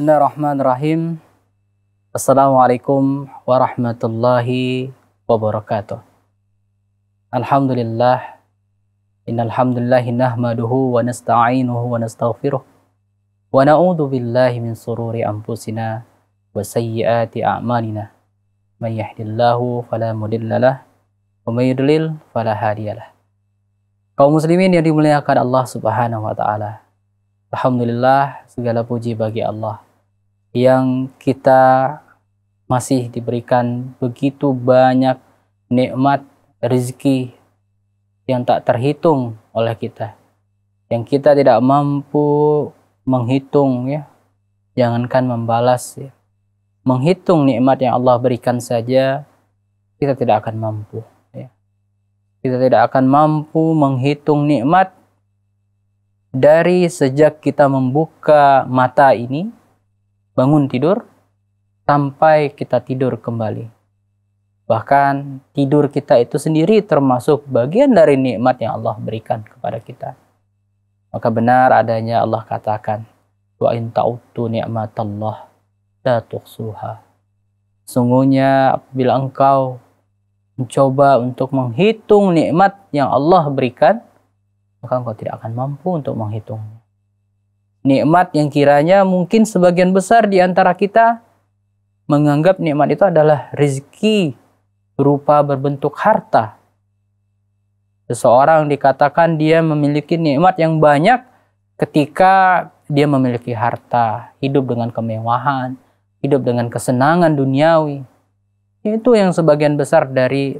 Bismillahirrahmanirrahim. Assalamualaikum warahmatullahi wabarakatuh. Alhamdulillah. Innalhamdulillahi nahmaduhu wa nasta'inuhu wa nastaghfiruh. Wa na'udhu billahi min sururi anfusina wa sayyiati a'malina. Man yahdillahu fala mudhillalah wa may yudlil fala hadiyalah. Kaum muslimin yang dimuliakan Allah Subhanahu wa taala. Alhamdulillah segala puji bagi Allah yang kita masih diberikan begitu banyak nikmat rezeki yang tak terhitung oleh kita yang kita tidak mampu menghitung ya jangankan membalas ya menghitung nikmat yang Allah berikan saja kita tidak akan mampu ya kita tidak akan mampu menghitung nikmat dari sejak kita membuka mata ini bangun tidur sampai kita tidur kembali. Bahkan tidur kita itu sendiri termasuk bagian dari nikmat yang Allah berikan kepada kita. Maka benar adanya Allah katakan, wa in ta'uddu ni'matallah la tuhsuha. Sungguhnya apabila engkau mencoba untuk menghitung nikmat yang Allah berikan, maka engkau tidak akan mampu untuk menghitungnya nikmat yang kiranya mungkin sebagian besar di antara kita menganggap nikmat itu adalah rezeki berupa berbentuk harta. Seseorang dikatakan dia memiliki nikmat yang banyak ketika dia memiliki harta, hidup dengan kemewahan, hidup dengan kesenangan duniawi. Itu yang sebagian besar dari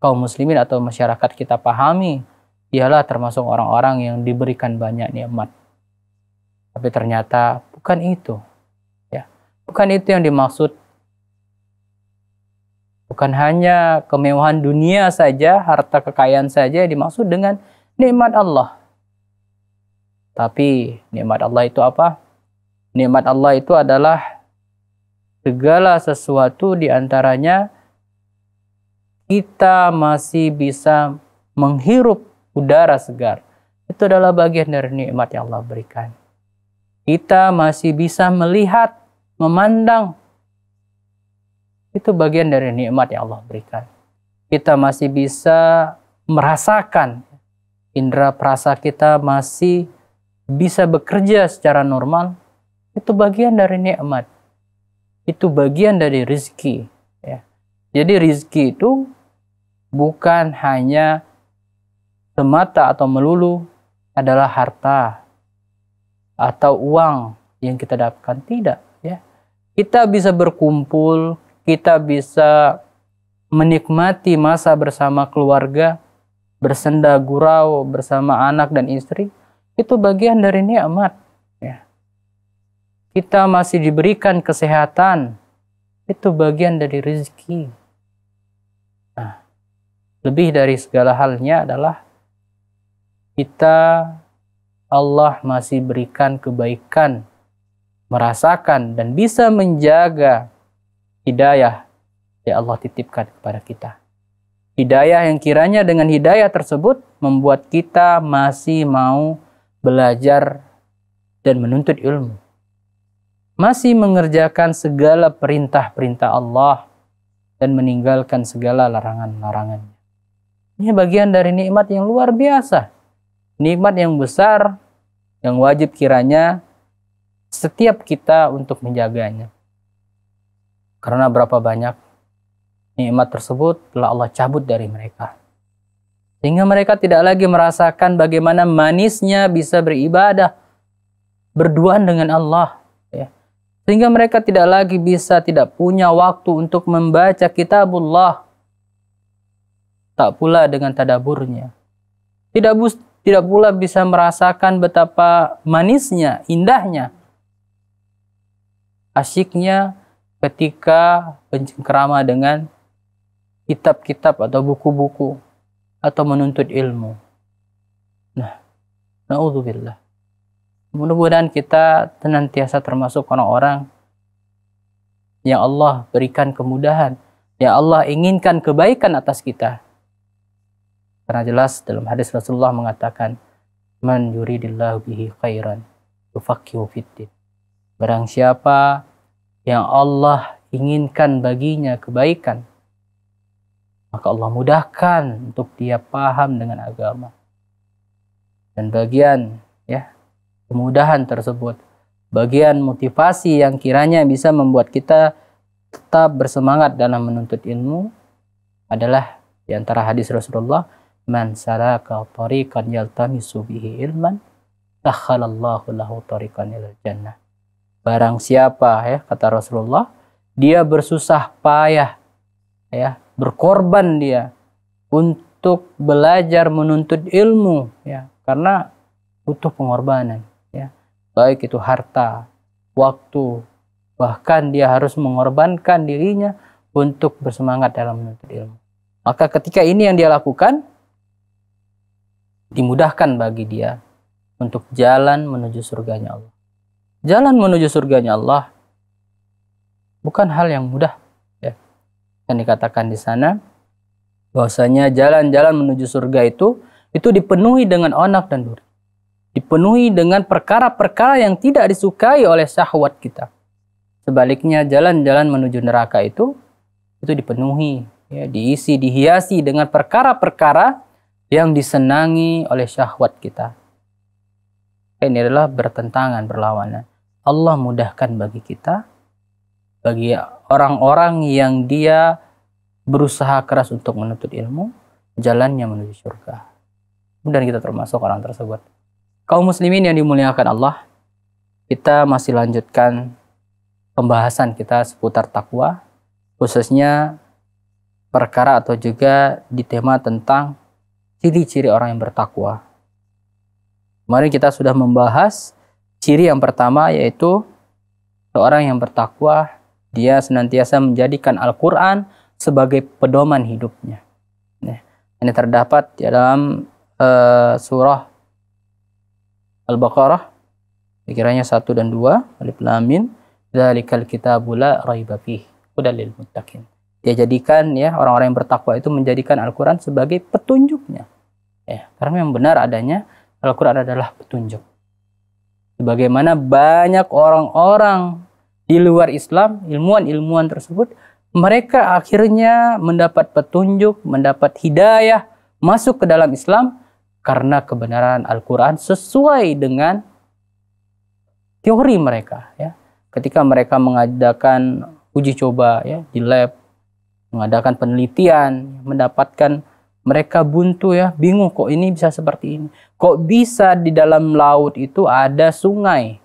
kaum muslimin atau masyarakat kita pahami. Ialah termasuk orang-orang yang diberikan banyak nikmat. Tapi ternyata bukan itu. Ya, bukan itu yang dimaksud. Bukan hanya kemewahan dunia saja, harta kekayaan saja yang dimaksud dengan nikmat Allah. Tapi nikmat Allah itu apa? Nikmat Allah itu adalah segala sesuatu diantaranya kita masih bisa menghirup udara segar. Itu adalah bagian dari nikmat yang Allah berikan kita masih bisa melihat, memandang. Itu bagian dari nikmat yang Allah berikan. Kita masih bisa merasakan. indera perasa kita masih bisa bekerja secara normal. Itu bagian dari nikmat. Itu bagian dari rizki. Ya. Jadi rizki itu bukan hanya semata atau melulu adalah harta atau uang yang kita dapatkan tidak ya kita bisa berkumpul kita bisa menikmati masa bersama keluarga bersenda gurau bersama anak dan istri itu bagian dari nikmat ya kita masih diberikan kesehatan itu bagian dari rezeki nah lebih dari segala halnya adalah kita Allah masih berikan kebaikan, merasakan dan bisa menjaga hidayah yang Allah titipkan kepada kita. Hidayah yang kiranya dengan hidayah tersebut membuat kita masih mau belajar dan menuntut ilmu. Masih mengerjakan segala perintah-perintah Allah dan meninggalkan segala larangan-larangannya. Ini bagian dari nikmat yang luar biasa nikmat yang besar yang wajib kiranya setiap kita untuk menjaganya. Karena berapa banyak nikmat tersebut telah Allah cabut dari mereka. Sehingga mereka tidak lagi merasakan bagaimana manisnya bisa beribadah berduaan dengan Allah. Ya. Sehingga mereka tidak lagi bisa, tidak punya waktu untuk membaca kitabullah. Tak pula dengan tadaburnya. Tidak, tidak pula bisa merasakan betapa manisnya, indahnya, asyiknya ketika bercengkrama dengan kitab-kitab atau buku-buku atau menuntut ilmu. Nah, naudzubillah. Mudah-mudahan kita senantiasa termasuk orang-orang yang Allah berikan kemudahan, yang Allah inginkan kebaikan atas kita. Karena jelas dalam hadis Rasulullah mengatakan, Man yuridillahu bihi khairan, yufaqihu fiddin. Barang siapa yang Allah inginkan baginya kebaikan, maka Allah mudahkan untuk dia paham dengan agama. Dan bagian ya kemudahan tersebut, bagian motivasi yang kiranya bisa membuat kita tetap bersemangat dalam menuntut ilmu adalah di antara hadis Rasulullah man saraka tariqan yaltamisu bihi ilman dakhalallahu lahu tariqan ila jannah barang siapa ya kata Rasulullah dia bersusah payah ya berkorban dia untuk belajar menuntut ilmu ya karena butuh pengorbanan ya baik itu harta waktu bahkan dia harus mengorbankan dirinya untuk bersemangat dalam menuntut ilmu maka ketika ini yang dia lakukan dimudahkan bagi dia untuk jalan menuju surganya Allah. Jalan menuju surganya Allah bukan hal yang mudah. Ya. Yang dikatakan di sana, bahwasanya jalan-jalan menuju surga itu, itu dipenuhi dengan onak dan duri. Dipenuhi dengan perkara-perkara yang tidak disukai oleh syahwat kita. Sebaliknya, jalan-jalan menuju neraka itu, itu dipenuhi, ya, diisi, dihiasi dengan perkara-perkara yang disenangi oleh syahwat kita. Ini adalah bertentangan, berlawanan. Allah mudahkan bagi kita, bagi orang-orang yang dia berusaha keras untuk menuntut ilmu, jalannya menuju surga. Dan kita termasuk orang tersebut. Kaum muslimin yang dimuliakan Allah, kita masih lanjutkan pembahasan kita seputar takwa, khususnya perkara atau juga di tema tentang ciri-ciri orang yang bertakwa. Kemarin kita sudah membahas ciri yang pertama yaitu seorang yang bertakwa dia senantiasa menjadikan Al-Quran sebagai pedoman hidupnya. Nah, ini terdapat di dalam eh, surah Al-Baqarah kira-kiranya satu dan dua Alif lamin dalikal kita bula la raiba Dia jadikan ya orang-orang yang bertakwa itu menjadikan Al-Qur'an sebagai petunjuknya. Ya, karena yang benar adanya Al-Quran adalah petunjuk. Sebagaimana banyak orang-orang di luar Islam, ilmuwan-ilmuwan tersebut, mereka akhirnya mendapat petunjuk, mendapat hidayah, masuk ke dalam Islam karena kebenaran Al-Quran sesuai dengan teori mereka. Ya. Ketika mereka mengadakan uji coba ya, di lab, mengadakan penelitian, mendapatkan mereka buntu ya, bingung kok ini bisa seperti ini. Kok bisa di dalam laut itu ada sungai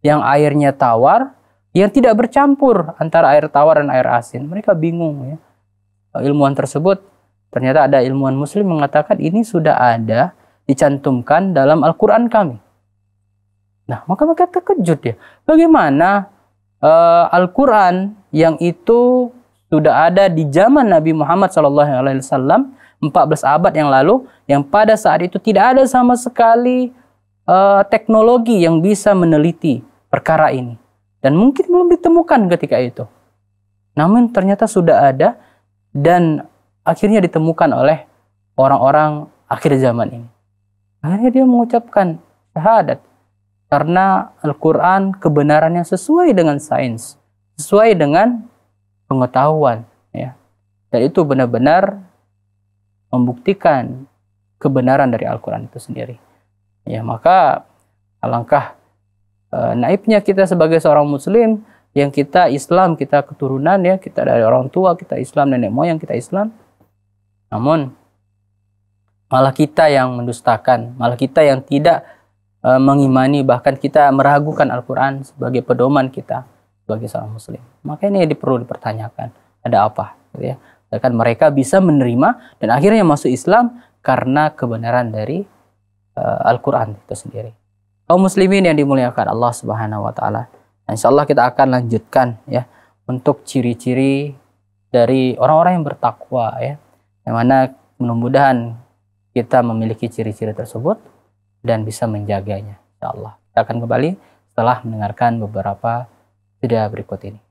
yang airnya tawar, yang tidak bercampur antara air tawar dan air asin. Mereka bingung ya. Ilmuwan tersebut ternyata ada ilmuwan muslim mengatakan ini sudah ada dicantumkan dalam Al-Quran kami. Nah, maka mereka terkejut ya. Bagaimana uh, Al-Quran yang itu sudah ada di zaman Nabi Muhammad SAW 14 abad yang lalu yang pada saat itu tidak ada sama sekali uh, teknologi yang bisa meneliti perkara ini dan mungkin belum ditemukan ketika itu. Namun ternyata sudah ada dan akhirnya ditemukan oleh orang-orang akhir zaman ini. Akhirnya dia mengucapkan syahadat karena Al-Quran kebenarannya sesuai dengan sains, sesuai dengan pengetahuan. Ya. Dan itu benar-benar membuktikan kebenaran dari Al-Quran itu sendiri. Ya maka alangkah e, naibnya kita sebagai seorang Muslim yang kita Islam, kita keturunan ya, kita dari orang tua, kita Islam, nenek moyang kita Islam. Namun malah kita yang mendustakan, malah kita yang tidak e, mengimani, bahkan kita meragukan Al-Quran sebagai pedoman kita sebagai seorang Muslim. Maka ini perlu dipertanyakan, ada apa? Gitu ya. Sedangkan mereka bisa menerima dan akhirnya masuk Islam karena kebenaran dari uh, Al-Quran itu sendiri. Kaum muslimin yang dimuliakan Allah Subhanahu wa taala. insya Allah kita akan lanjutkan ya untuk ciri-ciri dari orang-orang yang bertakwa ya. Yang mana mudah-mudahan kita memiliki ciri-ciri tersebut dan bisa menjaganya. Insya Allah. Kita akan kembali setelah mendengarkan beberapa video berikut ini.